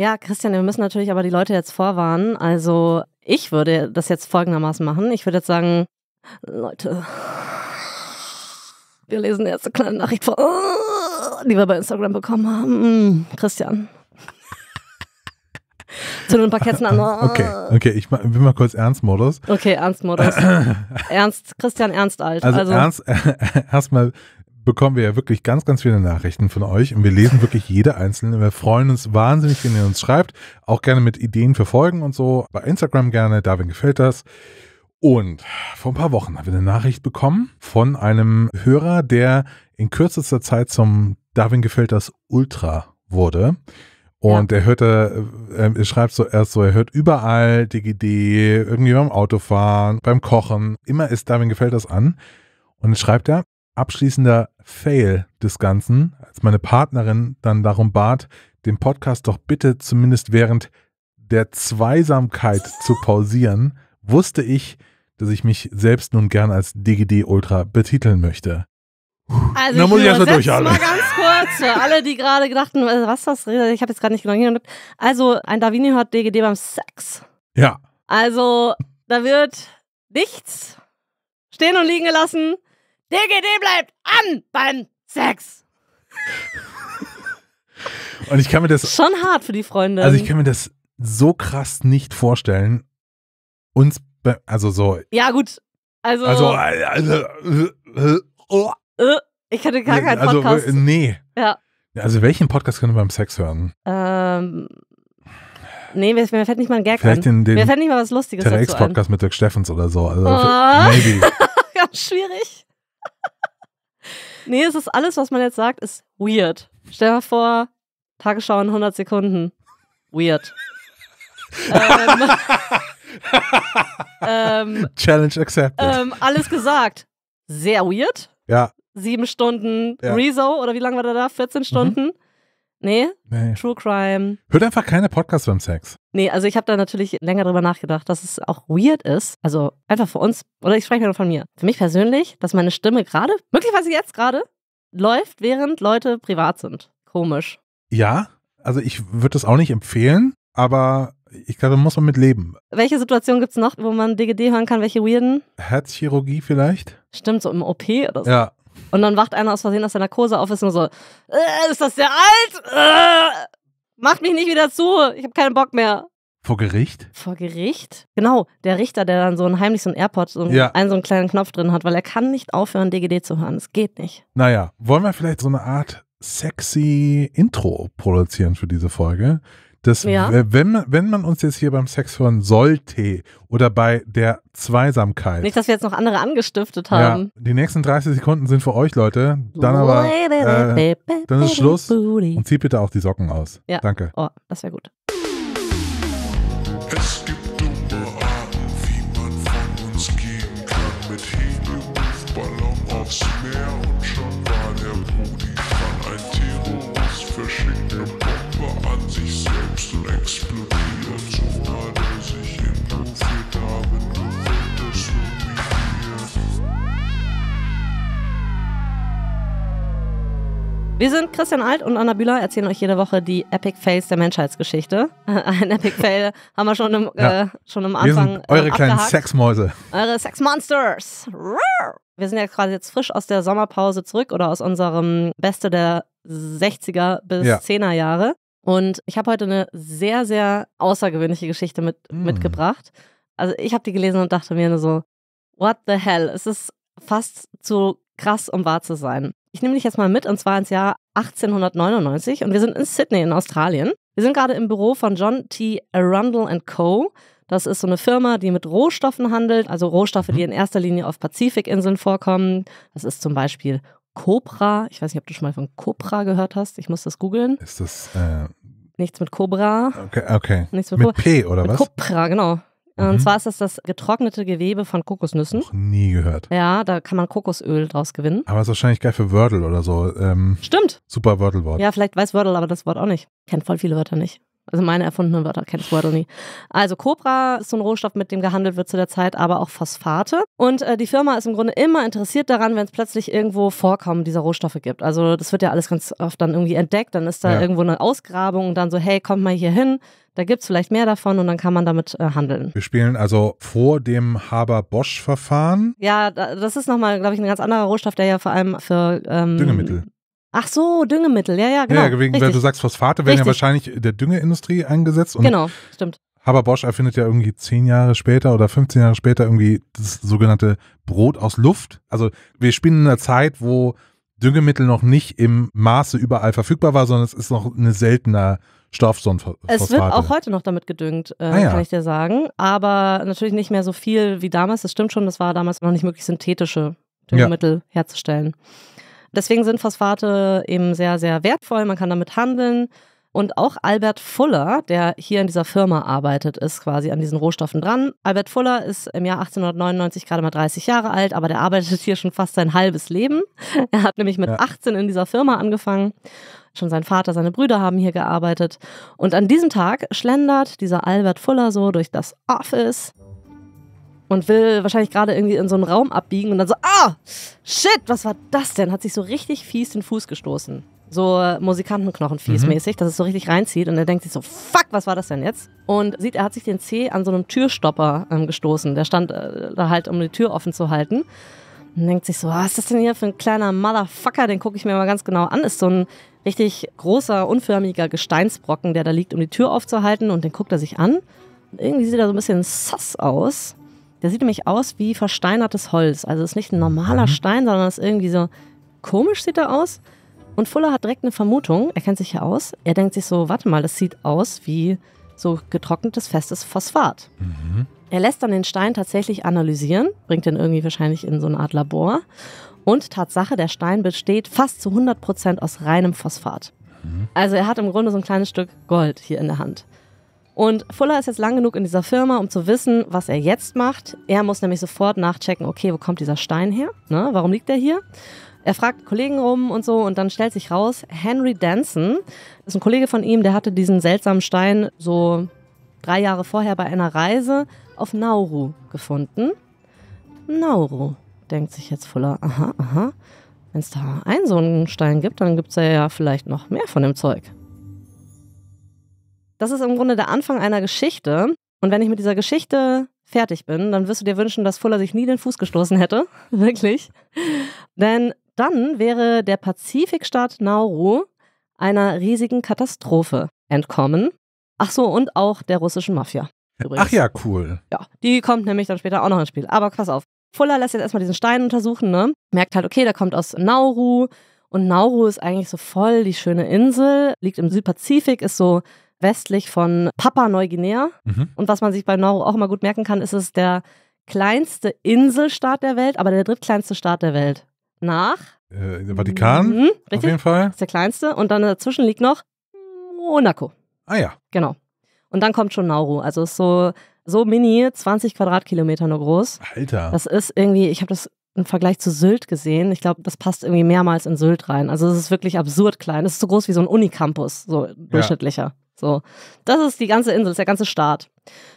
Ja, Christian, wir müssen natürlich aber die Leute jetzt vorwarnen. Also ich würde das jetzt folgendermaßen machen. Ich würde jetzt sagen, Leute, wir lesen jetzt eine kleine Nachricht vor, die wir bei Instagram bekommen haben. Hm, Christian. Zu ein paar Parketten an. Okay, okay, ich bin mal kurz Ernstmodus. Okay, Ernstmodus. Ernst, Christian Ernst alt. Also, also Ernst, erstmal bekommen wir ja wirklich ganz, ganz viele Nachrichten von euch und wir lesen wirklich jede einzelne. Wir freuen uns wahnsinnig, wenn ihr uns schreibt. Auch gerne mit Ideen für Folgen und so. Bei Instagram gerne, Darwin gefällt das. Und vor ein paar Wochen haben wir eine Nachricht bekommen von einem Hörer, der in kürzester Zeit zum Darwin gefällt das Ultra wurde. Und ja. er hörte, äh, er schreibt so erst so, er hört überall DGD, irgendwie beim Autofahren, beim Kochen. Immer ist Darwin gefällt das an. Und dann schreibt er, abschließender Fail des Ganzen, als meine Partnerin dann darum bat, den Podcast doch bitte zumindest während der Zweisamkeit zu pausieren, wusste ich, dass ich mich selbst nun gern als DGD Ultra betiteln möchte. Also ich muss ich erstmal durch, mal ganz kurz für alle, die gerade gedachten, äh, was das redet, ich habe jetzt gerade nicht genau hingehört. Also, ein Davini hört DGD beim Sex. Ja. Also, da wird nichts stehen und liegen gelassen. DGD bleibt an beim Sex. Und ich kann mir das. Schon hart für die Freunde. Also ich kann mir das so krass nicht vorstellen. Uns, also so. Ja, gut. Also. Also. Äh, also äh, äh oh. Äh, ich hatte gar keinen also, Podcast. Also, nee. Ja. Also welchen Podcast können wir beim Sex hören? Ähm. Nee, mir, mir fällt nicht mal ein Gag Vielleicht an. Den, den mir fällt nicht mal was Lustiges Der ex podcast mit Dirk Steffens oder so. Also, oh. Maybe. Ganz schwierig nee, es ist alles, was man jetzt sagt, ist weird. Stell dir vor, Tagesschau in 100 Sekunden. Weird. ähm, ähm, Challenge accepted. Ähm, alles gesagt. Sehr weird. Ja. Sieben Stunden ja. Rezo oder wie lange war der da? 14 mhm. Stunden. Mhm. Nee? nee. True Crime. Hört einfach keine Podcasts beim Sex. Nee, also ich habe da natürlich länger drüber nachgedacht, dass es auch weird ist. Also einfach für uns, oder ich spreche nur von mir. Für mich persönlich, dass meine Stimme gerade, möglicherweise jetzt gerade, läuft, während Leute privat sind. Komisch. Ja, also ich würde das auch nicht empfehlen, aber ich glaube, da muss man mit leben. Welche Situation gibt es noch, wo man DGD hören kann? Welche weirden? Herzchirurgie vielleicht? Stimmt, so im OP oder so. Ja, und dann wacht einer aus Versehen aus der Narkose auf, ist nur so, äh, ist das der alt? Äh, macht mich nicht wieder zu, ich habe keinen Bock mehr. Vor Gericht? Vor Gericht? Genau, der Richter, der dann so ein, heimlich so ein AirPod, so ja. einen so einen kleinen Knopf drin hat, weil er kann nicht aufhören, DGD zu hören. Es geht nicht. Naja, wollen wir vielleicht so eine Art sexy Intro produzieren für diese Folge? dass ja. wenn, wenn man uns jetzt hier beim Sex hören sollte oder bei der Zweisamkeit. Nicht, dass wir jetzt noch andere angestiftet haben. Ja, die nächsten 30 Sekunden sind für euch, Leute. Dann aber äh, dann ist Schluss und zieht bitte auch die Socken aus. Ja. Danke. Oh, das wäre gut. Es gibt dumme Arten, wie man von uns gehen kann. Mit Hebel, Luftballon aufs Meer und schon war der Brudi von ein Wir sind Christian Alt und Anna Bühler, erzählen euch jede Woche die Epic Fails der Menschheitsgeschichte. Ein Epic Fail haben wir schon im, ja. äh, schon am Anfang. Äh, eure äh, kleinen Sexmäuse. Eure Sexmonsters. Wir sind ja gerade jetzt frisch aus der Sommerpause zurück oder aus unserem Beste der 60er bis ja. 10er Jahre. Und ich habe heute eine sehr, sehr außergewöhnliche Geschichte mit, mm. mitgebracht. Also ich habe die gelesen und dachte mir nur so, what the hell? Es ist fast zu krass, um wahr zu sein. Ich nehme dich jetzt mal mit und zwar ins Jahr 1899 und wir sind in Sydney in Australien. Wir sind gerade im Büro von John T. Arundel Co. Das ist so eine Firma, die mit Rohstoffen handelt, also Rohstoffe, die in erster Linie auf Pazifikinseln vorkommen. Das ist zum Beispiel Cobra. Ich weiß nicht, ob du schon mal von Cobra gehört hast. Ich muss das googeln. Ist das. Äh Nichts mit Cobra. Okay, okay. Nichts mit, mit P oder mit was? Cobra, genau. Mhm. Und zwar ist das das getrocknete Gewebe von Kokosnüssen. Noch nie gehört. Ja, da kann man Kokosöl draus gewinnen. Aber ist wahrscheinlich geil für Wordle oder so. Ähm, Stimmt. Super wordle Ja, vielleicht weiß Wordle aber das Wort auch nicht. Kennt voll viele Wörter nicht. Also meine erfundenen Wörter kennt Squirtle nie. Also Cobra ist so ein Rohstoff, mit dem gehandelt wird zu der Zeit, aber auch Phosphate. Und äh, die Firma ist im Grunde immer interessiert daran, wenn es plötzlich irgendwo Vorkommen dieser Rohstoffe gibt. Also das wird ja alles ganz oft dann irgendwie entdeckt. Dann ist da ja. irgendwo eine Ausgrabung und dann so, hey, kommt mal hier hin. Da gibt es vielleicht mehr davon und dann kann man damit äh, handeln. Wir spielen also vor dem Haber-Bosch-Verfahren. Ja, das ist nochmal, glaube ich, ein ganz anderer Rohstoff, der ja vor allem für ähm, Düngemittel Ach so, Düngemittel, ja, ja, genau. Ja, wegen, weil du sagst, Phosphate werden Richtig. ja wahrscheinlich der Düngeindustrie eingesetzt. Und genau, stimmt. Aber Bosch erfindet ja irgendwie zehn Jahre später oder 15 Jahre später irgendwie das sogenannte Brot aus Luft. Also wir spielen in einer Zeit, wo Düngemittel noch nicht im Maße überall verfügbar war, sondern es ist noch eine seltener Stoff. Es wird auch heute noch damit gedüngt, äh, ah, ja. kann ich dir sagen. Aber natürlich nicht mehr so viel wie damals. Das stimmt schon, das war damals noch nicht möglich, synthetische Düngemittel ja. herzustellen. Deswegen sind Phosphate eben sehr, sehr wertvoll. Man kann damit handeln. Und auch Albert Fuller, der hier in dieser Firma arbeitet, ist quasi an diesen Rohstoffen dran. Albert Fuller ist im Jahr 1899 gerade mal 30 Jahre alt, aber der arbeitet hier schon fast sein halbes Leben. Er hat nämlich mit ja. 18 in dieser Firma angefangen. Schon sein Vater, seine Brüder haben hier gearbeitet. Und an diesem Tag schlendert dieser Albert Fuller so durch das Office und will wahrscheinlich gerade irgendwie in so einen Raum abbiegen und dann so, ah, shit, was war das denn? Hat sich so richtig fies den Fuß gestoßen. So Musikantenknochen fies mhm. mäßig, dass es so richtig reinzieht und er denkt sich so, fuck, was war das denn jetzt? Und sieht, er hat sich den Zeh an so einem Türstopper ähm, gestoßen. Der stand äh, da halt, um die Tür offen zu halten. Und denkt sich so, ah, was ist das denn hier für ein kleiner Motherfucker? Den gucke ich mir mal ganz genau an. Ist so ein richtig großer, unförmiger Gesteinsbrocken, der da liegt, um die Tür aufzuhalten und den guckt er sich an. Irgendwie sieht er so ein bisschen sass aus der sieht nämlich aus wie versteinertes Holz. Also ist nicht ein normaler mhm. Stein, sondern ist irgendwie so komisch sieht er aus. Und Fuller hat direkt eine Vermutung, er kennt sich ja aus. Er denkt sich so, warte mal, das sieht aus wie so getrocknetes festes Phosphat. Mhm. Er lässt dann den Stein tatsächlich analysieren, bringt den irgendwie wahrscheinlich in so eine Art Labor. Und Tatsache, der Stein besteht fast zu 100 Prozent aus reinem Phosphat. Mhm. Also er hat im Grunde so ein kleines Stück Gold hier in der Hand. Und Fuller ist jetzt lang genug in dieser Firma, um zu wissen, was er jetzt macht. Er muss nämlich sofort nachchecken, okay, wo kommt dieser Stein her? Ne? Warum liegt der hier? Er fragt Kollegen rum und so und dann stellt sich raus, Henry Danson ist ein Kollege von ihm, der hatte diesen seltsamen Stein so drei Jahre vorher bei einer Reise auf Nauru gefunden. Nauru, denkt sich jetzt Fuller. Aha, aha. Wenn es da einen so einen Stein gibt, dann gibt es ja, ja vielleicht noch mehr von dem Zeug. Das ist im Grunde der Anfang einer Geschichte. Und wenn ich mit dieser Geschichte fertig bin, dann wirst du dir wünschen, dass Fuller sich nie den Fuß gestoßen hätte. Wirklich. Denn dann wäre der Pazifikstaat Nauru einer riesigen Katastrophe entkommen. Ach so, und auch der russischen Mafia. Übrigens. Ach ja, cool. Ja, die kommt nämlich dann später auch noch ins Spiel. Aber pass auf. Fuller lässt jetzt erstmal diesen Stein untersuchen, ne? Merkt halt, okay, der kommt aus Nauru. Und Nauru ist eigentlich so voll die schöne Insel, liegt im Südpazifik, ist so westlich von Papua Neuguinea. Mhm. Und was man sich bei Nauru auch immer gut merken kann, ist es ist der kleinste Inselstaat der Welt, aber der drittkleinste Staat der Welt. Nach? Äh, Vatikan, mhm, auf jeden Fall. Das ist der kleinste. Und dann dazwischen liegt noch Monaco. Ah ja. Genau. Und dann kommt schon Nauru. Also ist so, so mini, 20 Quadratkilometer nur groß. Alter. Das ist irgendwie, ich habe das im Vergleich zu Sylt gesehen. Ich glaube, das passt irgendwie mehrmals in Sylt rein. Also es ist wirklich absurd klein. Es ist so groß wie so ein Unicampus, so durchschnittlicher. Ja. So, das ist die ganze Insel, das ist der ganze Staat.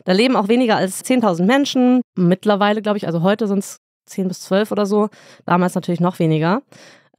Da leben auch weniger als 10.000 Menschen. Mittlerweile, glaube ich, also heute sind es 10 bis 12 oder so. Damals natürlich noch weniger.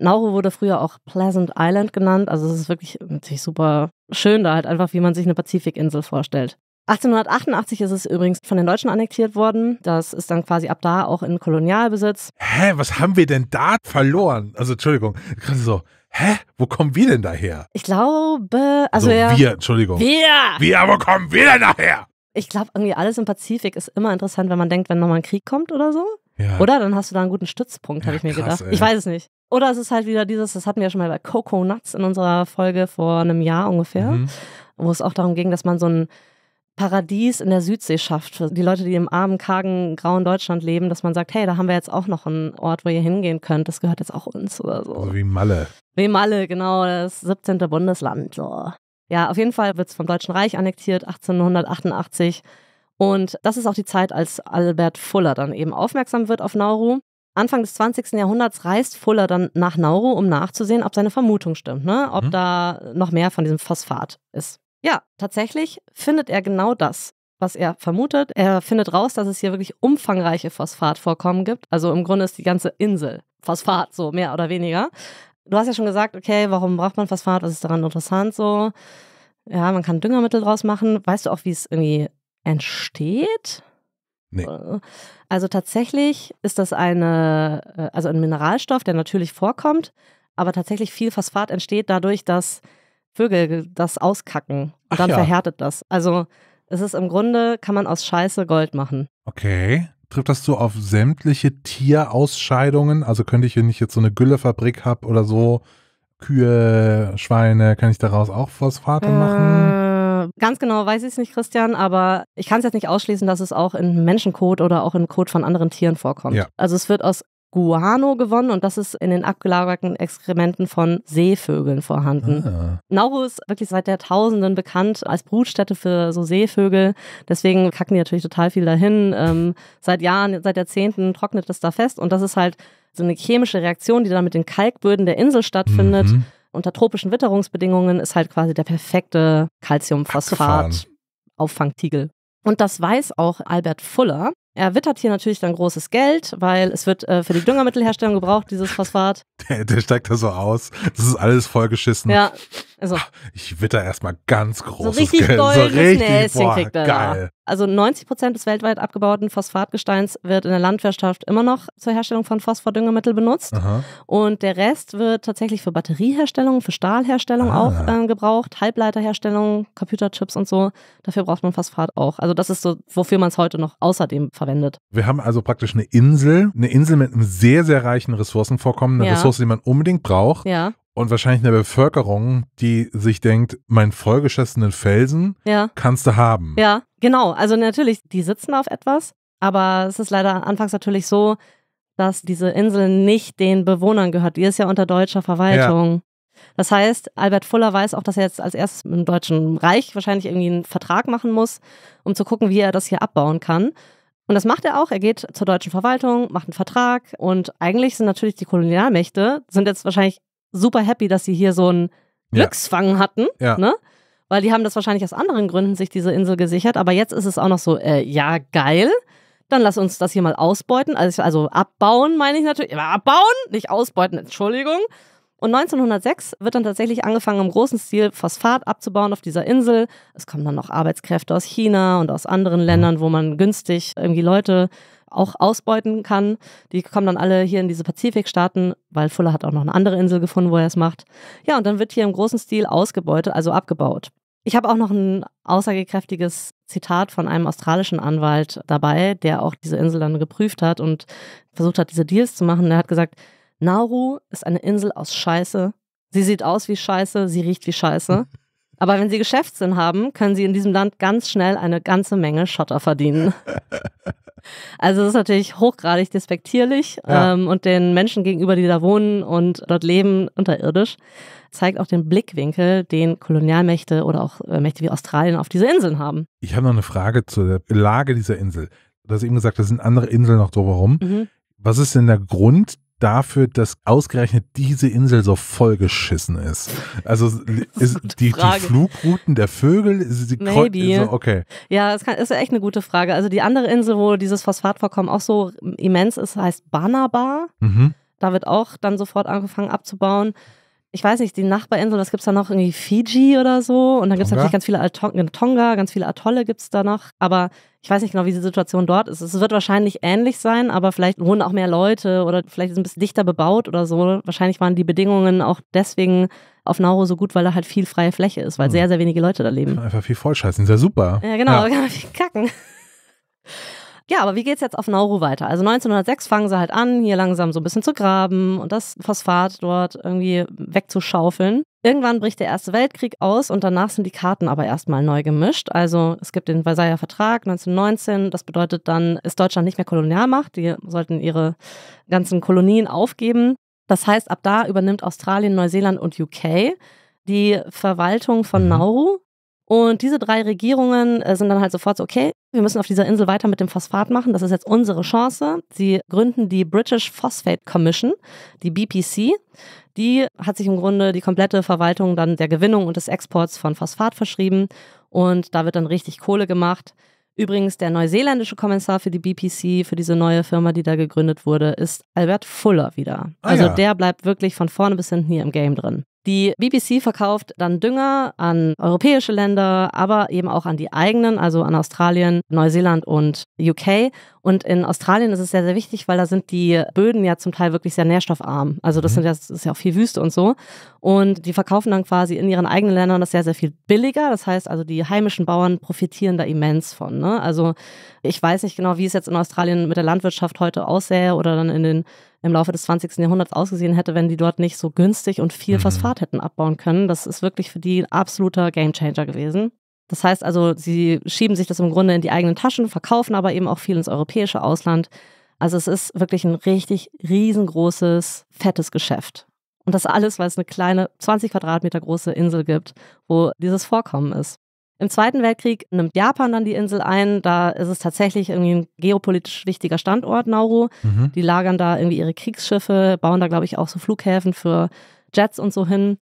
Nauru wurde früher auch Pleasant Island genannt. Also es ist wirklich natürlich super schön da halt einfach, wie man sich eine Pazifikinsel vorstellt. 1888 ist es übrigens von den Deutschen annektiert worden. Das ist dann quasi ab da auch in Kolonialbesitz. Hä, was haben wir denn da verloren? Also Entschuldigung, so, hä, wo kommen wir denn daher? Ich glaube, also, also ja, wir, Entschuldigung. Wir! Wir, wo kommen wir denn daher? Ich glaube, irgendwie alles im Pazifik ist immer interessant, wenn man denkt, wenn nochmal ein Krieg kommt oder so. Ja. Oder? Dann hast du da einen guten Stützpunkt, ja, habe ich mir krass, gedacht. Ey. Ich weiß es nicht. Oder es ist halt wieder dieses, das hatten wir ja schon mal bei Coco Nuts in unserer Folge vor einem Jahr ungefähr, mhm. wo es auch darum ging, dass man so ein Paradies in der Südsee schafft für die Leute, die im armen, kargen, grauen Deutschland leben, dass man sagt, hey, da haben wir jetzt auch noch einen Ort, wo ihr hingehen könnt, das gehört jetzt auch uns oder so. Also wie Malle. Wie Malle, genau, das 17. Bundesland. So. Ja, auf jeden Fall wird es vom Deutschen Reich annektiert, 1888. Und das ist auch die Zeit, als Albert Fuller dann eben aufmerksam wird auf Nauru. Anfang des 20. Jahrhunderts reist Fuller dann nach Nauru, um nachzusehen, ob seine Vermutung stimmt, ne? ob mhm. da noch mehr von diesem Phosphat ist. Ja, tatsächlich findet er genau das, was er vermutet. Er findet raus, dass es hier wirklich umfangreiche Phosphatvorkommen gibt. Also im Grunde ist die ganze Insel Phosphat, so mehr oder weniger. Du hast ja schon gesagt, okay, warum braucht man Phosphat? Was ist daran interessant so? Ja, man kann Düngermittel draus machen. Weißt du auch, wie es irgendwie entsteht? Nee. Äh, also tatsächlich ist das eine, äh, also ein Mineralstoff, der natürlich vorkommt, aber tatsächlich viel Phosphat entsteht dadurch, dass Vögel das auskacken und dann ja. verhärtet das. Also es ist im Grunde, kann man aus Scheiße Gold machen. Okay. Trifft das so auf sämtliche Tierausscheidungen? Also könnte ich, wenn ich jetzt so eine Güllefabrik habe oder so, Kühe, Schweine, kann ich daraus auch Phosphate äh, machen? ganz genau weiß ich es nicht, Christian, aber ich kann es jetzt nicht ausschließen, dass es auch in Menschencode oder auch in Code von anderen Tieren vorkommt. Ja. Also es wird aus Guano gewonnen und das ist in den abgelagerten Exkrementen von Seevögeln vorhanden. Ah. Nauru ist wirklich seit Jahrtausenden bekannt als Brutstätte für so Seevögel. Deswegen kacken die natürlich total viel dahin. Ähm, seit Jahren, seit Jahrzehnten trocknet das da fest und das ist halt so eine chemische Reaktion, die dann mit den Kalkböden der Insel stattfindet. Mhm. Unter tropischen Witterungsbedingungen ist halt quasi der perfekte Calciumphosphat-Auffangtiegel. Und das weiß auch Albert Fuller, er wittert hier natürlich dann großes Geld, weil es wird äh, für die Düngermittelherstellung gebraucht, dieses Phosphat. Der, der steigt da so aus. Das ist alles vollgeschissen. Ja, also, ah, ich witter erstmal ganz großes so richtig Geld. Goldes so richtig Näschen boah, kriegt er geil. Da. Also 90 Prozent des weltweit abgebauten Phosphatgesteins wird in der Landwirtschaft immer noch zur Herstellung von Phosphordüngemittel benutzt. Aha. Und der Rest wird tatsächlich für Batterieherstellung, für Stahlherstellung ah. auch äh, gebraucht, Halbleiterherstellung, Computerchips und so. Dafür braucht man Phosphat auch. Also das ist so, wofür man es heute noch außerdem verwendet. Wir haben also praktisch eine Insel, eine Insel mit einem sehr, sehr reichen Ressourcenvorkommen, eine ja. Ressource, die man unbedingt braucht. Ja und wahrscheinlich einer Bevölkerung, die sich denkt, meinen vollgeschissenen Felsen ja. kannst du haben. Ja, genau. Also natürlich, die sitzen auf etwas, aber es ist leider anfangs natürlich so, dass diese Insel nicht den Bewohnern gehört. Die ist ja unter deutscher Verwaltung. Ja. Das heißt, Albert Fuller weiß auch, dass er jetzt als erstes mit dem Deutschen Reich wahrscheinlich irgendwie einen Vertrag machen muss, um zu gucken, wie er das hier abbauen kann. Und das macht er auch. Er geht zur deutschen Verwaltung, macht einen Vertrag und eigentlich sind natürlich die Kolonialmächte, sind jetzt wahrscheinlich super happy, dass sie hier so einen Glücksfang ja. hatten. Ja. Ne? Weil die haben das wahrscheinlich aus anderen Gründen sich diese Insel gesichert. Aber jetzt ist es auch noch so, äh, ja, geil. Dann lass uns das hier mal ausbeuten. Also, also abbauen, meine ich natürlich. abbauen, nicht ausbeuten, Entschuldigung. Und 1906 wird dann tatsächlich angefangen, im großen Stil Phosphat abzubauen auf dieser Insel. Es kommen dann noch Arbeitskräfte aus China und aus anderen mhm. Ländern, wo man günstig irgendwie Leute auch ausbeuten kann. Die kommen dann alle hier in diese Pazifikstaaten, weil Fuller hat auch noch eine andere Insel gefunden, wo er es macht. Ja, und dann wird hier im großen Stil ausgebeutet, also abgebaut. Ich habe auch noch ein aussagekräftiges Zitat von einem australischen Anwalt dabei, der auch diese Insel dann geprüft hat und versucht hat, diese Deals zu machen. Er hat gesagt, Nauru ist eine Insel aus Scheiße. Sie sieht aus wie Scheiße, sie riecht wie Scheiße. Aber wenn sie Geschäftssinn haben, können sie in diesem Land ganz schnell eine ganze Menge Schotter verdienen. Also es ist natürlich hochgradig despektierlich ja. ähm, und den Menschen gegenüber, die da wohnen und dort leben, unterirdisch, zeigt auch den Blickwinkel, den Kolonialmächte oder auch äh, Mächte wie Australien auf diese Inseln haben. Ich habe noch eine Frage zur Lage dieser Insel. Du hast eben gesagt, da sind andere Inseln noch drumherum. Mhm. Was ist denn der Grund, dafür, dass ausgerechnet diese Insel so vollgeschissen ist. Also ist die, die, Flugrouten der Vögel, die Maybe. So, okay. Ja, das kann, ist echt eine gute Frage. Also die andere Insel, wo dieses Phosphatvorkommen auch so immens ist, heißt Banabar. Mhm. Da wird auch dann sofort angefangen abzubauen ich weiß nicht, die Nachbarinsel, das gibt es da noch irgendwie Fiji oder so. Und dann gibt es natürlich ganz viele Al Tonga, ganz viele Atolle gibt es da noch. Aber ich weiß nicht genau, wie die Situation dort ist. Es wird wahrscheinlich ähnlich sein, aber vielleicht wohnen auch mehr Leute oder vielleicht ist es ein bisschen dichter bebaut oder so. Wahrscheinlich waren die Bedingungen auch deswegen auf Nauru so gut, weil da halt viel freie Fläche ist, weil hm. sehr, sehr wenige Leute da leben. Einfach viel vollscheißen, sehr super. Ja, genau, ja. viel kacken. Ja, aber wie geht es jetzt auf Nauru weiter? Also 1906 fangen sie halt an, hier langsam so ein bisschen zu graben und das Phosphat dort irgendwie wegzuschaufeln. Irgendwann bricht der Erste Weltkrieg aus und danach sind die Karten aber erstmal neu gemischt. Also es gibt den Versailler Vertrag 1919. Das bedeutet dann, ist Deutschland nicht mehr Kolonialmacht. Die sollten ihre ganzen Kolonien aufgeben. Das heißt, ab da übernimmt Australien, Neuseeland und UK die Verwaltung von mhm. Nauru. Und diese drei Regierungen äh, sind dann halt sofort so, okay, wir müssen auf dieser Insel weiter mit dem Phosphat machen. Das ist jetzt unsere Chance. Sie gründen die British Phosphate Commission, die BPC. Die hat sich im Grunde die komplette Verwaltung dann der Gewinnung und des Exports von Phosphat verschrieben. Und da wird dann richtig Kohle gemacht. Übrigens, der neuseeländische Kommissar für die BPC, für diese neue Firma, die da gegründet wurde, ist Albert Fuller wieder. Ah, also ja. der bleibt wirklich von vorne bis hinten hier im Game drin. Die BBC verkauft dann Dünger an europäische Länder, aber eben auch an die eigenen, also an Australien, Neuseeland und UK. Und in Australien ist es sehr, sehr wichtig, weil da sind die Böden ja zum Teil wirklich sehr nährstoffarm. Also das, mhm. sind ja, das ist ja auch viel Wüste und so. Und die verkaufen dann quasi in ihren eigenen Ländern das sehr, sehr viel billiger. Das heißt also, die heimischen Bauern profitieren da immens von. Ne? Also ich weiß nicht genau, wie es jetzt in Australien mit der Landwirtschaft heute aussähe oder dann in den im Laufe des 20. Jahrhunderts ausgesehen hätte, wenn die dort nicht so günstig und viel mhm. Phosphat hätten abbauen können. Das ist wirklich für die ein absoluter Gamechanger gewesen. Das heißt also, sie schieben sich das im Grunde in die eigenen Taschen, verkaufen aber eben auch viel ins europäische Ausland. Also es ist wirklich ein richtig riesengroßes, fettes Geschäft. Und das alles, weil es eine kleine, 20 Quadratmeter große Insel gibt, wo dieses Vorkommen ist. Im Zweiten Weltkrieg nimmt Japan dann die Insel ein. Da ist es tatsächlich irgendwie ein geopolitisch wichtiger Standort, Nauru. Mhm. Die lagern da irgendwie ihre Kriegsschiffe, bauen da, glaube ich, auch so Flughäfen für Jets und so hin.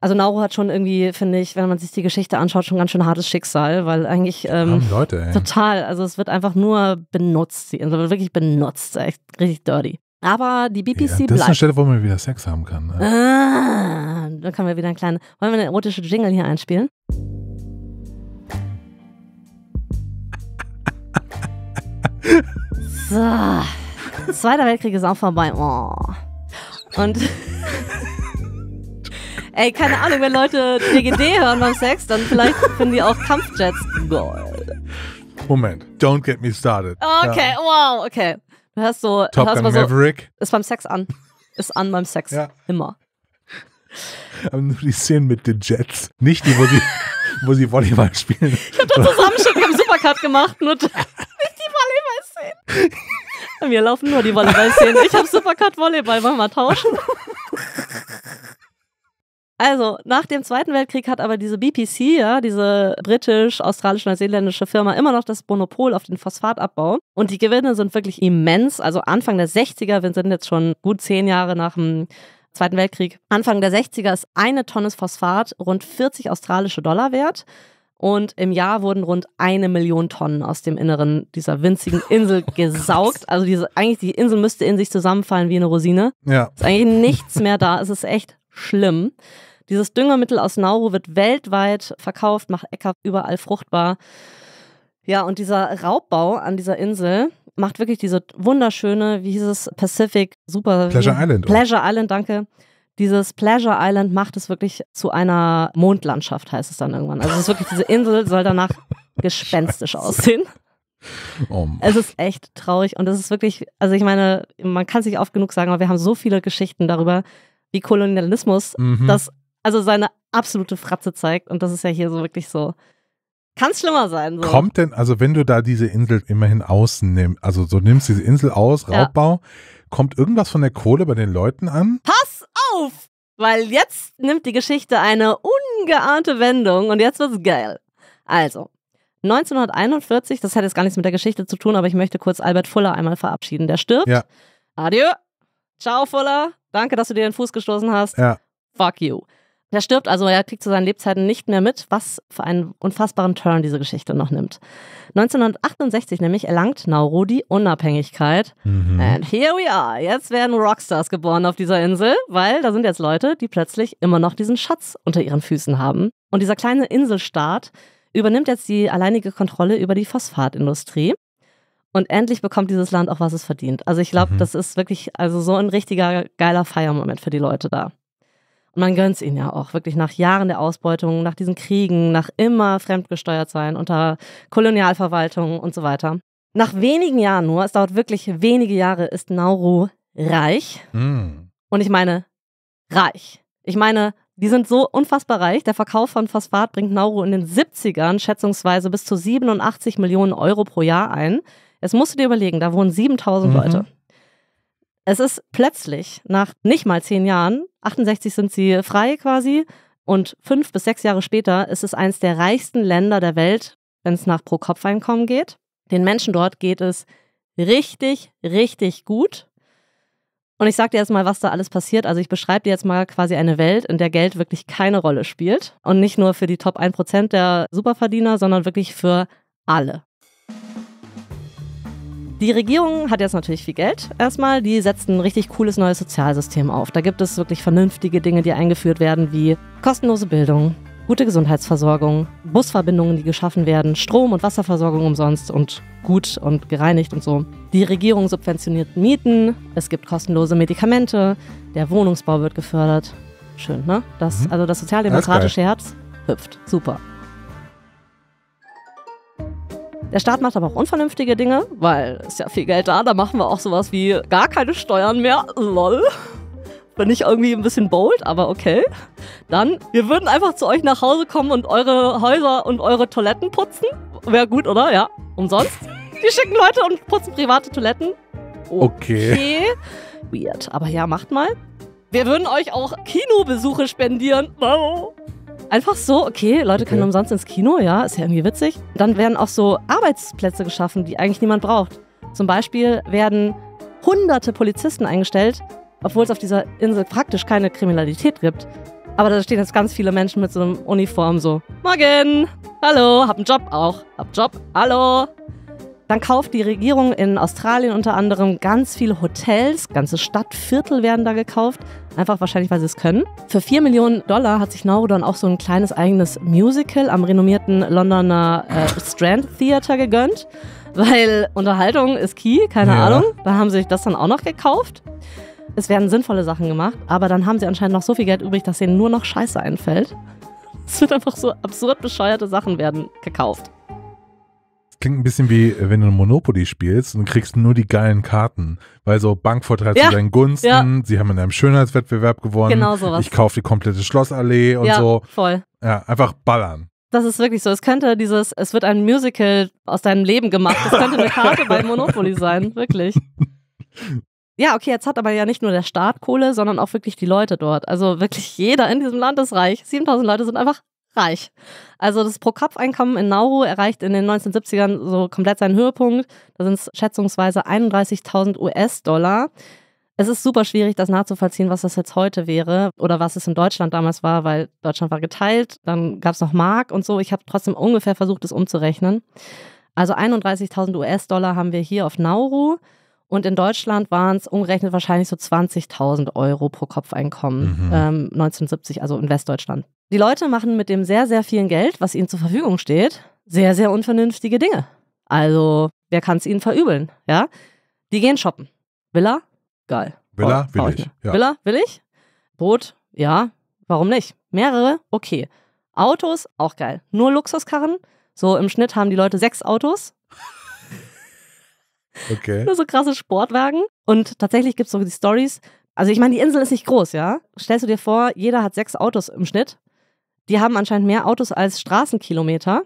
Also Nauru hat schon irgendwie, finde ich, wenn man sich die Geschichte anschaut, schon ganz schön hartes Schicksal, weil eigentlich ähm, Leute, total, also es wird einfach nur benutzt, die Insel wird wirklich benutzt, echt richtig dirty. Aber die BBC ja, das bleibt. Das ist eine Stelle, wo man wieder Sex haben kann. Ne? Ah, da können wir wieder einen kleinen, wollen wir eine erotische Jingle hier einspielen? So. Zweiter Weltkrieg ist auch vorbei. Oh. Und. Ey, keine Ahnung, wenn Leute DGD hören beim Sex, dann vielleicht finden die auch Kampfjets Moment, don't get me started. Okay, ja. wow, okay. Du hörst so, Top hörst Gun mal so, ist beim Sex an. Ist an beim Sex. Ja. Immer. Aber nur die Szenen mit den Jets. Nicht die, wo sie, wo sie Volleyball spielen. Ich hab das Zusammenschnitt im Supercut gemacht, nur Nein. Bei mir laufen nur die Volleyball-Szenen. Ich habe Supercut Volleyball. Wollen wir mal tauschen? Also, nach dem Zweiten Weltkrieg hat aber diese BPC, ja, diese britisch-australisch-neuseeländische Firma, immer noch das Monopol auf den Phosphatabbau. Und die Gewinne sind wirklich immens. Also Anfang der 60er, wir sind jetzt schon gut zehn Jahre nach dem Zweiten Weltkrieg. Anfang der 60er ist eine Tonne Phosphat rund 40 australische Dollar wert. Und im Jahr wurden rund eine Million Tonnen aus dem Inneren dieser winzigen Insel oh gesaugt. Also diese, eigentlich die Insel müsste in sich zusammenfallen wie eine Rosine. Ja. Ist eigentlich nichts mehr da. Es ist echt schlimm. Dieses Düngermittel aus Nauru wird weltweit verkauft, macht Äcker überall fruchtbar. Ja, und dieser Raubbau an dieser Insel macht wirklich diese wunderschöne, wie hieß es, Pacific Super Pleasure Island. Pleasure Island, danke dieses Pleasure Island macht es wirklich zu einer Mondlandschaft, heißt es dann irgendwann. Also es ist wirklich, diese Insel soll danach gespenstisch Scheiße. aussehen. Oh es ist echt traurig und es ist wirklich, also ich meine, man kann es nicht oft genug sagen, aber wir haben so viele Geschichten darüber, wie Kolonialismus mhm. das also seine absolute Fratze zeigt und das ist ja hier so wirklich so. Kann es schlimmer sein. So. Kommt denn, also wenn du da diese Insel immerhin außen nimmst, also so nimmst diese Insel aus, Raubbau, ja. kommt irgendwas von der Kohle bei den Leuten an? Ha! auf! Weil jetzt nimmt die Geschichte eine ungeahnte Wendung und jetzt wird's geil. Also, 1941, das hat jetzt gar nichts mit der Geschichte zu tun, aber ich möchte kurz Albert Fuller einmal verabschieden. Der stirbt. Ja. Adieu. Ciao, Fuller. Danke, dass du dir den Fuß gestoßen hast. Ja. Fuck you. Er stirbt also, er kriegt zu seinen Lebzeiten nicht mehr mit, was für einen unfassbaren Turn diese Geschichte noch nimmt. 1968 nämlich erlangt Nauru die Unabhängigkeit. Mhm. And here we are. Jetzt werden Rockstars geboren auf dieser Insel, weil da sind jetzt Leute, die plötzlich immer noch diesen Schatz unter ihren Füßen haben. Und dieser kleine Inselstaat übernimmt jetzt die alleinige Kontrolle über die Phosphatindustrie. Und endlich bekommt dieses Land auch, was es verdient. Also ich glaube, mhm. das ist wirklich also so ein richtiger geiler Feiermoment für die Leute da. Und man gönnt ihnen ja auch wirklich nach Jahren der Ausbeutung, nach diesen Kriegen, nach immer fremdgesteuert sein unter Kolonialverwaltung und so weiter. Nach wenigen Jahren nur, es dauert wirklich wenige Jahre, ist Nauru reich. Mm. Und ich meine reich. Ich meine, die sind so unfassbar reich. Der Verkauf von Phosphat bringt Nauru in den 70ern schätzungsweise bis zu 87 Millionen Euro pro Jahr ein. Jetzt musst du dir überlegen, da wohnen 7000 mhm. Leute. Es ist plötzlich nach nicht mal zehn Jahren, 68 sind sie frei quasi, und fünf bis sechs Jahre später ist es eines der reichsten Länder der Welt, wenn es nach Pro-Kopf-Einkommen geht. Den Menschen dort geht es richtig, richtig gut. Und ich sage dir jetzt mal, was da alles passiert. Also ich beschreibe dir jetzt mal quasi eine Welt, in der Geld wirklich keine Rolle spielt. Und nicht nur für die Top 1% der Superverdiener, sondern wirklich für alle. Die Regierung hat jetzt natürlich viel Geld erstmal. Die setzt ein richtig cooles neues Sozialsystem auf. Da gibt es wirklich vernünftige Dinge, die eingeführt werden, wie kostenlose Bildung, gute Gesundheitsversorgung, Busverbindungen, die geschaffen werden, Strom- und Wasserversorgung umsonst und gut und gereinigt und so. Die Regierung subventioniert Mieten, es gibt kostenlose Medikamente, der Wohnungsbau wird gefördert. Schön, ne? Das, mhm. also das sozialdemokratische Herz hüpft. Super. Der Staat macht aber auch unvernünftige Dinge, weil es ja viel Geld da. Da machen wir auch sowas wie gar keine Steuern mehr. Lol. Bin ich irgendwie ein bisschen bold, aber okay. Dann, wir würden einfach zu euch nach Hause kommen und eure Häuser und eure Toiletten putzen. Wäre gut, oder? Ja. Umsonst. Wir schicken Leute und putzen private Toiletten. Okay. okay. Weird. Aber ja, macht mal. Wir würden euch auch Kinobesuche spendieren. Wow. Einfach so, okay, Leute okay. können umsonst ins Kino, ja, ist ja irgendwie witzig. Dann werden auch so Arbeitsplätze geschaffen, die eigentlich niemand braucht. Zum Beispiel werden hunderte Polizisten eingestellt, obwohl es auf dieser Insel praktisch keine Kriminalität gibt. Aber da stehen jetzt ganz viele Menschen mit so einem Uniform so, Morgen, hallo, hab einen Job auch, hab Job, hallo. Dann kauft die Regierung in Australien unter anderem ganz viele Hotels, ganze Stadtviertel werden da gekauft, einfach wahrscheinlich, weil sie es können. Für 4 Millionen Dollar hat sich Nauru dann auch so ein kleines eigenes Musical am renommierten Londoner äh, Strand Theater gegönnt, weil Unterhaltung ist key, keine ja. Ahnung. Da haben sie sich das dann auch noch gekauft. Es werden sinnvolle Sachen gemacht, aber dann haben sie anscheinend noch so viel Geld übrig, dass ihnen nur noch Scheiße einfällt. Es wird einfach so absurd bescheuerte Sachen werden gekauft klingt ein bisschen wie, äh, wenn du ein Monopoly spielst und kriegst nur die geilen Karten. Weil so Bankvorteil ja. zu deinen Gunsten, ja. sie haben in einem Schönheitswettbewerb gewonnen. Genau sowas. Ich kaufe die komplette Schlossallee und ja, so. Voll. Ja, einfach ballern. Das ist wirklich so. Es könnte dieses, es wird ein Musical aus deinem Leben gemacht. Das könnte eine Karte bei Monopoly sein, wirklich. Ja, okay, jetzt hat aber ja nicht nur der Staat Kohle, sondern auch wirklich die Leute dort. Also wirklich jeder in diesem Land ist reich. 7000 Leute sind einfach reich. Also das Pro-Kopf-Einkommen in Nauru erreicht in den 1970ern so komplett seinen Höhepunkt. Da sind es schätzungsweise 31.000 US-Dollar. Es ist super schwierig, das nachzuvollziehen, was das jetzt heute wäre oder was es in Deutschland damals war, weil Deutschland war geteilt, dann gab es noch Mark und so. Ich habe trotzdem ungefähr versucht, es umzurechnen. Also 31.000 US-Dollar haben wir hier auf Nauru und in Deutschland waren es umgerechnet wahrscheinlich so 20.000 Euro pro Kopf Einkommen mhm. ähm, 1970, also in Westdeutschland. Die Leute machen mit dem sehr, sehr vielen Geld, was ihnen zur Verfügung steht, sehr, sehr unvernünftige Dinge. Also, wer kann es ihnen verübeln? Ja? Die gehen shoppen. Villa? Geil. Villa oh, will ich. Ja. Villa will ich. Boot? Ja. Warum nicht? Mehrere? Okay. Autos? Auch geil. Nur Luxuskarren? So im Schnitt haben die Leute sechs Autos. okay. Nur so krasse Sportwagen. Und tatsächlich gibt es so die Stories. Also ich meine, die Insel ist nicht groß, ja? Stellst du dir vor, jeder hat sechs Autos im Schnitt die haben anscheinend mehr Autos als Straßenkilometer.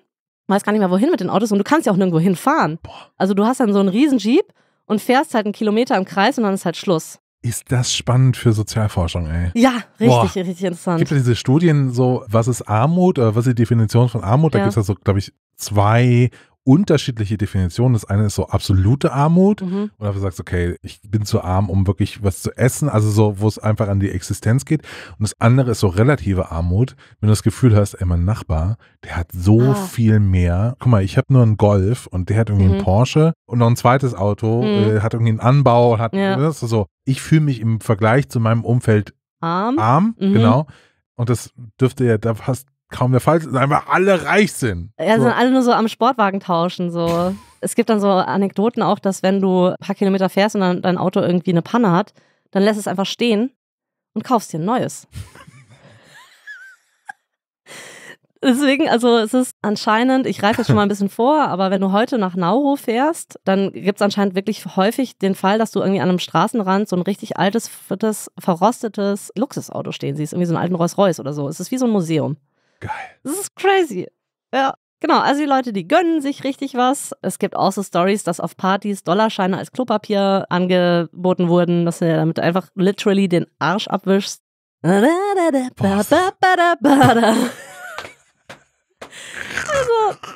Weiß gar nicht mehr, wohin mit den Autos und du kannst ja auch nirgendwo hinfahren. Boah. Also du hast dann so einen riesen Jeep und fährst halt einen Kilometer im Kreis und dann ist halt Schluss. Ist das spannend für Sozialforschung, ey? Ja, richtig, Boah. richtig interessant. Gibt ja diese Studien, so, was ist Armut oder äh, was ist die Definition von Armut? Da ja. gibt es ja so, glaube ich, zwei unterschiedliche Definitionen. Das eine ist so absolute Armut, mhm. oder du sagst, okay, ich bin zu arm, um wirklich was zu essen, also so, wo es einfach an die Existenz geht. Und das andere ist so relative Armut, wenn du das Gefühl hast, ey, mein Nachbar, der hat so ah. viel mehr. Guck mal, ich habe nur einen Golf und der hat irgendwie mhm. einen Porsche und noch ein zweites Auto, mhm. äh, hat irgendwie einen Anbau, hat ja. Ne, so. Ich fühle mich im Vergleich zu meinem Umfeld arm, arm mhm. genau. Und das dürfte ja, da hast kaum der Fall ist, einfach alle reich sind. Ja, so. sind alle nur so am Sportwagen tauschen. So. es gibt dann so Anekdoten auch, dass wenn du ein paar Kilometer fährst und dann dein Auto irgendwie eine Panne hat, dann lässt es einfach stehen und kaufst dir ein neues. Deswegen, also es ist anscheinend, ich reife jetzt schon mal ein bisschen vor, aber wenn du heute nach Nauru fährst, dann gibt es anscheinend wirklich häufig den Fall, dass du irgendwie an einem Straßenrand so ein richtig altes, fittes, verrostetes Luxusauto stehen siehst, irgendwie so einen alten Rolls-Royce oder so. Es ist wie so ein Museum. Geil. Das ist crazy. Ja. Genau, also die Leute, die gönnen sich richtig was. Es gibt auch so Stories, dass auf Partys Dollarscheine als Klopapier angeboten wurden, dass du ja damit einfach literally den Arsch abwischst. Also,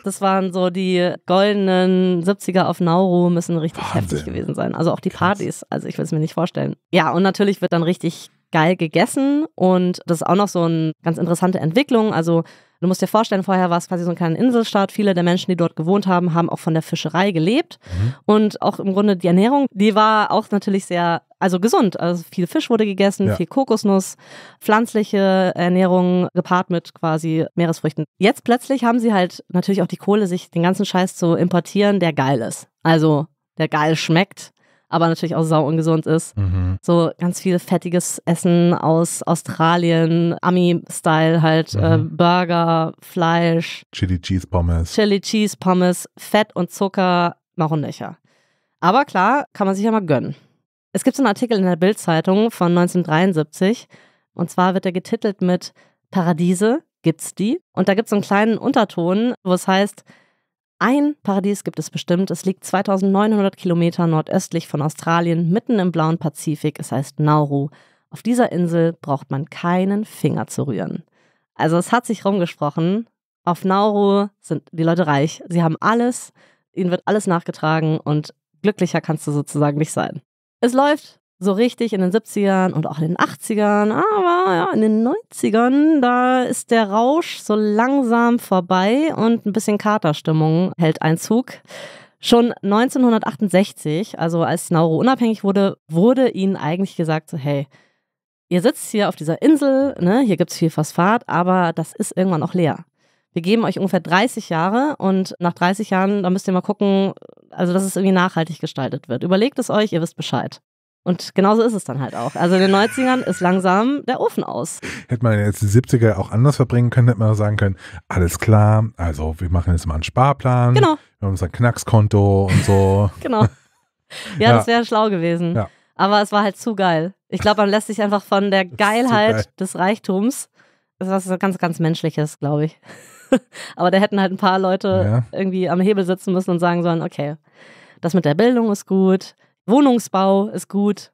das waren so die goldenen 70er auf Nauru, müssen richtig Wahnsinn. heftig gewesen sein. Also auch die Partys. Also ich will es mir nicht vorstellen. Ja, und natürlich wird dann richtig geil gegessen und das ist auch noch so eine ganz interessante Entwicklung. Also du musst dir vorstellen, vorher war es quasi so ein kleiner Inselstaat. Viele der Menschen, die dort gewohnt haben, haben auch von der Fischerei gelebt mhm. und auch im Grunde die Ernährung, die war auch natürlich sehr, also gesund. Also viel Fisch wurde gegessen, ja. viel Kokosnuss, pflanzliche Ernährung gepaart mit quasi Meeresfrüchten. Jetzt plötzlich haben sie halt natürlich auch die Kohle, sich den ganzen Scheiß zu importieren, der geil ist. Also der geil schmeckt aber natürlich auch sau ungesund ist. Mhm. So ganz viel fettiges Essen aus Australien, Ami-Style halt, äh, mhm. äh, Burger, Fleisch. Chili Cheese Pommes. Chili Cheese Pommes, Fett und Zucker, noch nöcher. Aber klar, kann man sich ja mal gönnen. Es gibt so einen Artikel in der Bild-Zeitung von 1973 und zwar wird er getitelt mit Paradiese, gibt's die? Und da gibt es so einen kleinen Unterton, wo es heißt, ein Paradies gibt es bestimmt. Es liegt 2900 Kilometer nordöstlich von Australien, mitten im blauen Pazifik. Es heißt Nauru. Auf dieser Insel braucht man keinen Finger zu rühren. Also es hat sich rumgesprochen. Auf Nauru sind die Leute reich. Sie haben alles. Ihnen wird alles nachgetragen und glücklicher kannst du sozusagen nicht sein. Es läuft so richtig in den 70ern und auch in den 80ern, aber ja, in den 90ern, da ist der Rausch so langsam vorbei und ein bisschen Katerstimmung hält Einzug. Schon 1968, also als Nauru unabhängig wurde, wurde ihnen eigentlich gesagt, so, hey, ihr sitzt hier auf dieser Insel, ne, hier gibt es viel Phosphat, aber das ist irgendwann auch leer. Wir geben euch ungefähr 30 Jahre und nach 30 Jahren, da müsst ihr mal gucken, also dass es irgendwie nachhaltig gestaltet wird. Überlegt es euch, ihr wisst Bescheid. Und genauso ist es dann halt auch. Also in den 90ern ist langsam der Ofen aus. Hätte man jetzt die 70er auch anders verbringen können, hätte man auch sagen können, alles klar, also wir machen jetzt mal einen Sparplan. Genau. Wir haben unser Knackskonto und so. genau. Ja, ja. das wäre schlau gewesen. Ja. Aber es war halt zu geil. Ich glaube, man lässt sich einfach von der Geilheit geil. des Reichtums, das ist was ganz, ganz Menschliches, glaube ich. Aber da hätten halt ein paar Leute ja. irgendwie am Hebel sitzen müssen und sagen sollen, okay, das mit der Bildung ist gut, Wohnungsbau ist gut.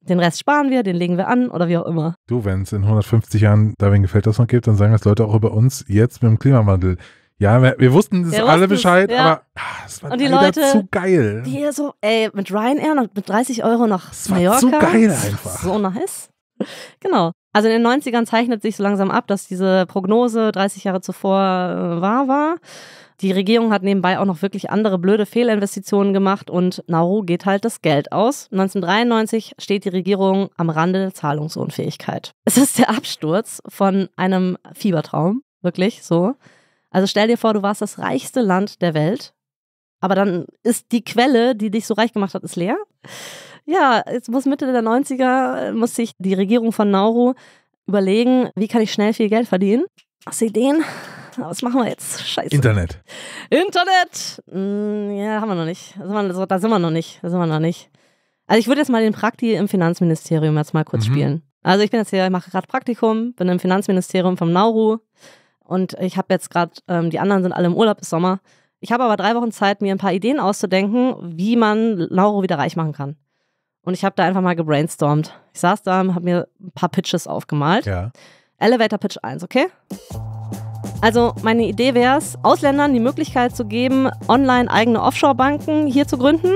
Den Rest sparen wir, den legen wir an oder wie auch immer. Du, wenn es in 150 Jahren Darwin gefällt dass man gibt, dann sagen das Leute auch über uns jetzt mit dem Klimawandel. Ja, wir, wir wussten das wir alle Bescheid, ja. aber ah, es war und die Leute, zu geil. Die hier so, ey, mit Ryanair noch, mit 30 Euro nach das Mallorca. Zu geil einfach. So nice. Genau. Also in den 90ern zeichnet sich so langsam ab, dass diese Prognose 30 Jahre zuvor äh, wahr war. Die Regierung hat nebenbei auch noch wirklich andere blöde Fehlinvestitionen gemacht und Nauru geht halt das Geld aus. 1993 steht die Regierung am Rande der Zahlungsunfähigkeit. Es ist der Absturz von einem Fiebertraum, wirklich so. Also stell dir vor, du warst das reichste Land der Welt, aber dann ist die Quelle, die dich so reich gemacht hat, ist leer. Ja, jetzt muss Mitte der 90er, äh, muss sich die Regierung von Nauru überlegen, wie kann ich schnell viel Geld verdienen. Aus Ideen, was machen wir jetzt? Scheiße. Internet. Internet! Hm, ja, haben wir noch nicht. Da sind wir noch nicht. Da sind wir noch nicht. Also ich würde jetzt mal den Prakti im Finanzministerium jetzt mal kurz mhm. spielen. Also ich bin jetzt hier, ich mache gerade Praktikum, bin im Finanzministerium vom Nauru und ich habe jetzt gerade, ähm, die anderen sind alle im Urlaub bis Sommer. Ich habe aber drei Wochen Zeit, mir ein paar Ideen auszudenken, wie man Nauru wieder reich machen kann. Und ich habe da einfach mal gebrainstormt. Ich saß da und habe mir ein paar Pitches aufgemalt. Ja. Elevator Pitch 1, okay? Also meine Idee wäre es, Ausländern die Möglichkeit zu geben, online eigene Offshore-Banken hier zu gründen.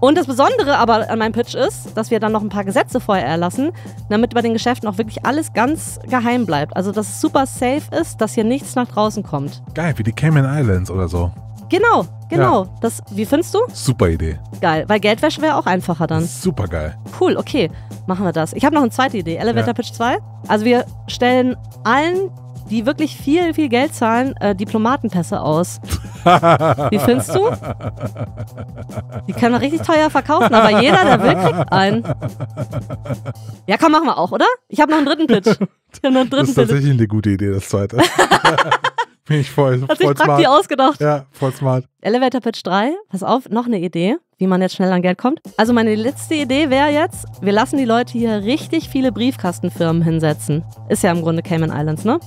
Und das Besondere aber an meinem Pitch ist, dass wir dann noch ein paar Gesetze vorher erlassen, damit bei den Geschäften auch wirklich alles ganz geheim bleibt. Also dass es super safe ist, dass hier nichts nach draußen kommt. Geil, wie die Cayman Islands oder so. Genau, Genau. Ja. Das, wie findest du? Super Idee. Geil, weil Geldwäsche wäre auch einfacher dann. Super geil. Cool, okay, machen wir das. Ich habe noch eine zweite Idee, Elevator ja. Pitch 2. Also wir stellen allen, die wirklich viel, viel Geld zahlen, äh, Diplomatenpässe aus. Wie findest du? Die können wir richtig teuer verkaufen, aber jeder, der will, kriegt einen. Ja, komm, machen wir auch, oder? Ich habe noch einen dritten Pitch. Ich noch einen dritten das ist tatsächlich Pitch. eine gute Idee, das zweite. Finde ich voll. Hat voll sich Prakti ausgedacht. Ja, voll smart. Elevator Pitch 3, pass auf, noch eine Idee, wie man jetzt schnell an Geld kommt. Also meine letzte Idee wäre jetzt, wir lassen die Leute hier richtig viele Briefkastenfirmen hinsetzen. Ist ja im Grunde Cayman Islands, ne?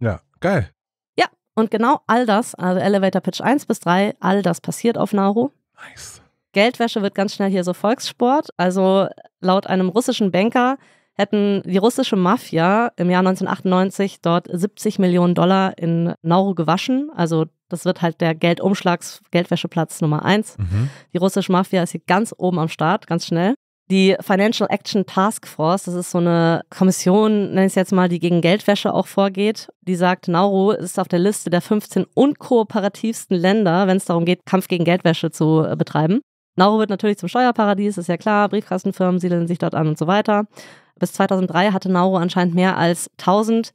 Ja, geil. Ja, und genau all das, also Elevator Pitch 1 bis 3, all das passiert auf Nauru. Nice. Geldwäsche wird ganz schnell hier so Volkssport. Also laut einem russischen Banker hätten die russische Mafia im Jahr 1998 dort 70 Millionen Dollar in Nauru gewaschen. Also das wird halt der Geldumschlags Geldwäscheplatz Nummer eins. Mhm. Die russische Mafia ist hier ganz oben am Start, ganz schnell. Die Financial Action Task Force, das ist so eine Kommission, nenne ich es jetzt mal, die gegen Geldwäsche auch vorgeht, die sagt, Nauru ist auf der Liste der 15 unkooperativsten Länder, wenn es darum geht, Kampf gegen Geldwäsche zu äh, betreiben. Nauru wird natürlich zum Steuerparadies, ist ja klar, Briefkastenfirmen siedeln sich dort an und so weiter. Bis 2003 hatte Nauru anscheinend mehr als 1000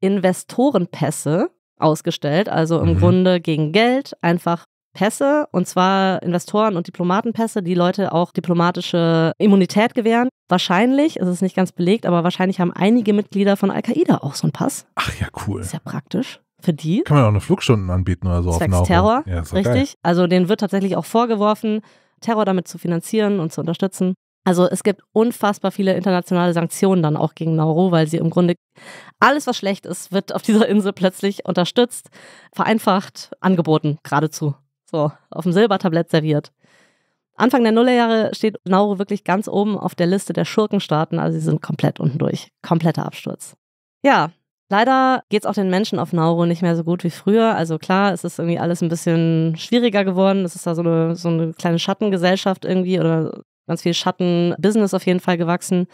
Investorenpässe ausgestellt, also im mhm. Grunde gegen Geld einfach Pässe und zwar Investoren- und Diplomatenpässe, die Leute auch diplomatische Immunität gewähren. Wahrscheinlich, es ist nicht ganz belegt, aber wahrscheinlich haben einige Mitglieder von Al-Qaida auch so einen Pass. Ach ja, cool. Ist ja praktisch. Für die. Kann man auch eine Flugstunden anbieten oder so Zwecks auf Terror, ja, richtig. Geil. Also denen wird tatsächlich auch vorgeworfen, Terror damit zu finanzieren und zu unterstützen. Also es gibt unfassbar viele internationale Sanktionen dann auch gegen Nauru, weil sie im Grunde alles, was schlecht ist, wird auf dieser Insel plötzlich unterstützt, vereinfacht, angeboten, geradezu. So, auf dem Silbertablett serviert. Anfang der Nullerjahre steht Nauru wirklich ganz oben auf der Liste der Schurkenstaaten, also sie sind komplett unten durch. Kompletter Absturz. Ja, leider geht es auch den Menschen auf Nauru nicht mehr so gut wie früher. Also klar, es ist irgendwie alles ein bisschen schwieriger geworden. Es ist da so eine, so eine kleine Schattengesellschaft irgendwie oder ganz viel Schatten-Business auf jeden Fall gewachsen.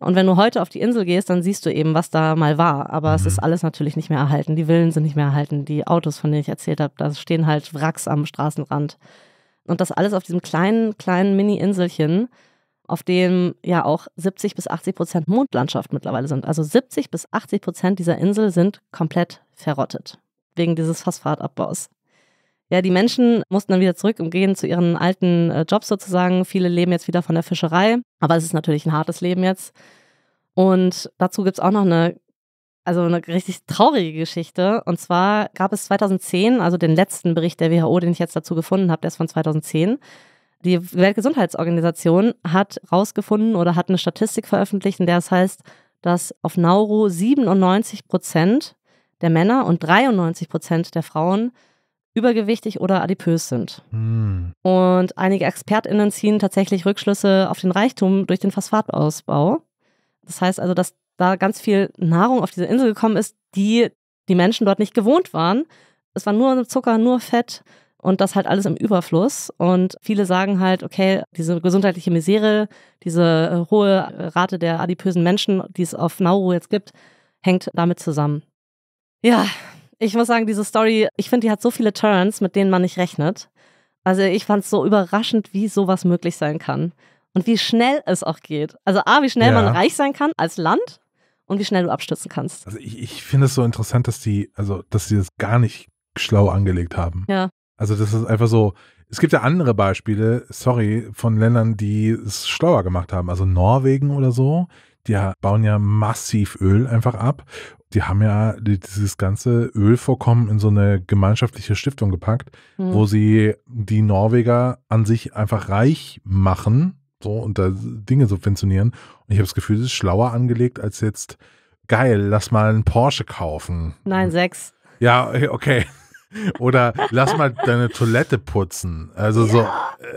Und wenn du heute auf die Insel gehst, dann siehst du eben, was da mal war. Aber mhm. es ist mhm. alles natürlich nicht mehr erhalten. Die Villen sind nicht mehr erhalten. Die Autos, von denen ich erzählt habe, da stehen halt Wracks am Straßenrand. Und das alles auf diesem kleinen, kleinen Mini-Inselchen, auf dem ja auch 70 bis 80 Prozent Mondlandschaft mittlerweile sind. Also 70 bis 80 Prozent dieser Insel sind komplett verrottet. Wegen dieses Phosphatabbaus. Ja, die Menschen mussten dann wieder zurück und gehen zu ihren alten äh, Jobs sozusagen. Viele leben jetzt wieder von der Fischerei, aber es ist natürlich ein hartes Leben jetzt. Und dazu gibt es auch noch eine, also eine richtig traurige Geschichte. Und zwar gab es 2010, also den letzten Bericht der WHO, den ich jetzt dazu gefunden habe, der ist von 2010. Die Weltgesundheitsorganisation hat rausgefunden oder hat eine Statistik veröffentlicht, in der es heißt, dass auf Nauru 97 Prozent der Männer und 93 Prozent der Frauen übergewichtig oder adipös sind. Hm. Und einige ExpertInnen ziehen tatsächlich Rückschlüsse auf den Reichtum durch den Phosphatausbau. Das heißt also, dass da ganz viel Nahrung auf diese Insel gekommen ist, die die Menschen dort nicht gewohnt waren. Es war nur Zucker, nur Fett und das halt alles im Überfluss. Und viele sagen halt, okay, diese gesundheitliche Misere, diese hohe Rate der adipösen Menschen, die es auf Nauru jetzt gibt, hängt damit zusammen. Ja, ich muss sagen, diese Story, ich finde, die hat so viele Turns, mit denen man nicht rechnet. Also ich fand es so überraschend, wie sowas möglich sein kann. Und wie schnell es auch geht. Also A, wie schnell ja. man reich sein kann als Land und wie schnell du abstürzen kannst. Also ich, ich finde es so interessant, dass die, also dass die das gar nicht schlau angelegt haben. Ja. Also das ist einfach so, es gibt ja andere Beispiele, sorry, von Ländern, die es schlauer gemacht haben. Also Norwegen oder so, die bauen ja massiv Öl einfach ab die haben ja dieses ganze Ölvorkommen in so eine gemeinschaftliche Stiftung gepackt, mhm. wo sie die Norweger an sich einfach reich machen so, und da Dinge subventionieren. Und ich habe das Gefühl, es ist schlauer angelegt als jetzt, geil, lass mal einen Porsche kaufen. Nein, sechs. Ja, okay. Oder lass mal deine Toilette putzen. Also so,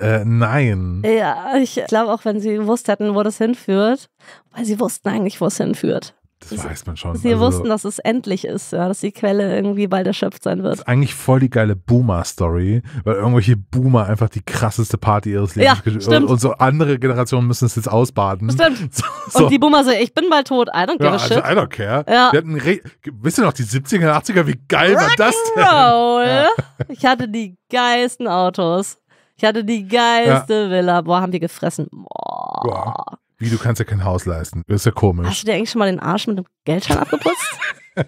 äh, nein. Ja, ich glaube auch, wenn sie gewusst hätten, wo das hinführt, weil sie wussten eigentlich, wo es hinführt. Das, das weiß man schon. Sie also, wussten, dass es endlich ist, ja, dass die Quelle irgendwie bald erschöpft sein wird. Das ist eigentlich voll die geile Boomer-Story, weil irgendwelche Boomer einfach die krasseste Party ihres Lebens ja, stimmt. Und, so andere Generationen müssen es jetzt ausbaden. Stimmt. So, so. Und die Boomer so, ich bin bald tot, I don't give ja, a also shit. Also, I don't care. Ja. Wir hatten Wisst ihr noch, die 70er, 80er, wie geil Rock war das denn? Roll. Ich hatte die geilsten Autos. Ich hatte die geilste Villa. Boah, haben die gefressen. Boah. Boah. Wie, du kannst ja kein Haus leisten. Das ist ja komisch. Hast du dir eigentlich schon mal den Arsch mit dem Geldschein abgeputzt?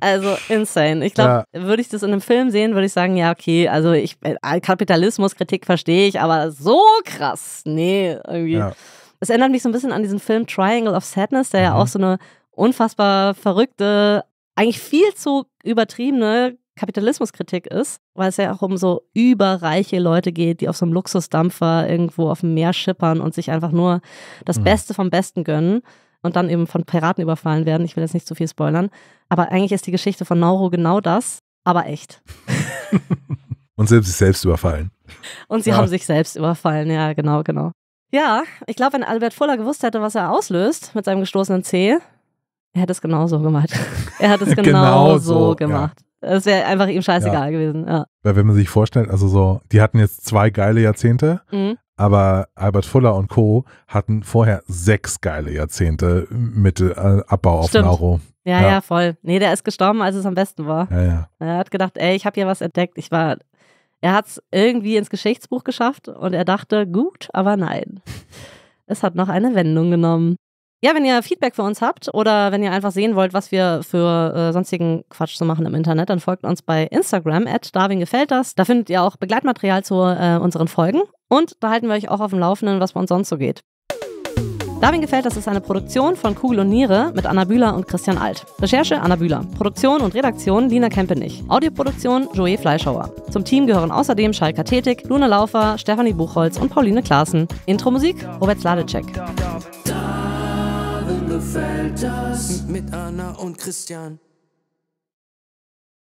Also insane. Ich glaube, ja. würde ich das in einem Film sehen, würde ich sagen, ja, okay, also ich äh, Kapitalismuskritik verstehe ich, aber so krass. Nee, irgendwie. Ja. Es erinnert mich so ein bisschen an diesen Film Triangle of Sadness, der mhm. ja auch so eine unfassbar verrückte, eigentlich viel zu übertriebene Kapitalismuskritik ist, weil es ja auch um so überreiche Leute geht, die auf so einem Luxusdampfer irgendwo auf dem Meer schippern und sich einfach nur das mhm. Beste vom Besten gönnen und dann eben von Piraten überfallen werden. Ich will jetzt nicht zu viel spoilern, aber eigentlich ist die Geschichte von Nauru genau das, aber echt. und sie haben sich selbst überfallen. Und sie ja. haben sich selbst überfallen, ja, genau, genau. Ja, ich glaube, wenn Albert Fuller gewusst hätte, was er auslöst mit seinem gestoßenen Zeh, er hätte es genauso gemacht. Er hat es genau, genau so, gemacht. Ja. Das wäre einfach ihm scheißegal ja. gewesen. Ja. Weil wenn man sich vorstellt, also so, die hatten jetzt zwei geile Jahrzehnte, mhm. aber Albert Fuller und Co. hatten vorher sechs geile Jahrzehnte mit äh, Abbau auf Stimmt. Nauru. Ja, ja, ja, voll. Nee, der ist gestorben, als es am besten war. Ja, er hat gedacht, ey, ich habe hier was entdeckt. Ich war er hat es irgendwie ins Geschichtsbuch geschafft und er dachte, gut, aber nein. Es hat noch eine Wendung genommen. Ja, wenn ihr Feedback für uns habt oder wenn ihr einfach sehen wollt, was wir für äh, sonstigen Quatsch zu machen im Internet, dann folgt uns bei Instagram at Darwin gefällt das. Da findet ihr auch Begleitmaterial zu äh, unseren Folgen und da halten wir euch auch auf dem Laufenden, was bei uns sonst so geht. Darwin gefällt, das ist eine Produktion von Kugel und Niere mit Anna Bühler und Christian Alt. Recherche Anna Bühler. Produktion und Redaktion Lina Kempenich. Audioproduktion Joey Fleischhauer. Zum Team gehören außerdem Schalka Tetik, Luna Laufer, Stefanie Buchholz und Pauline Klaassen. Intro-Musik Robert Sladecek gefällt das. Mit Anna und Christian.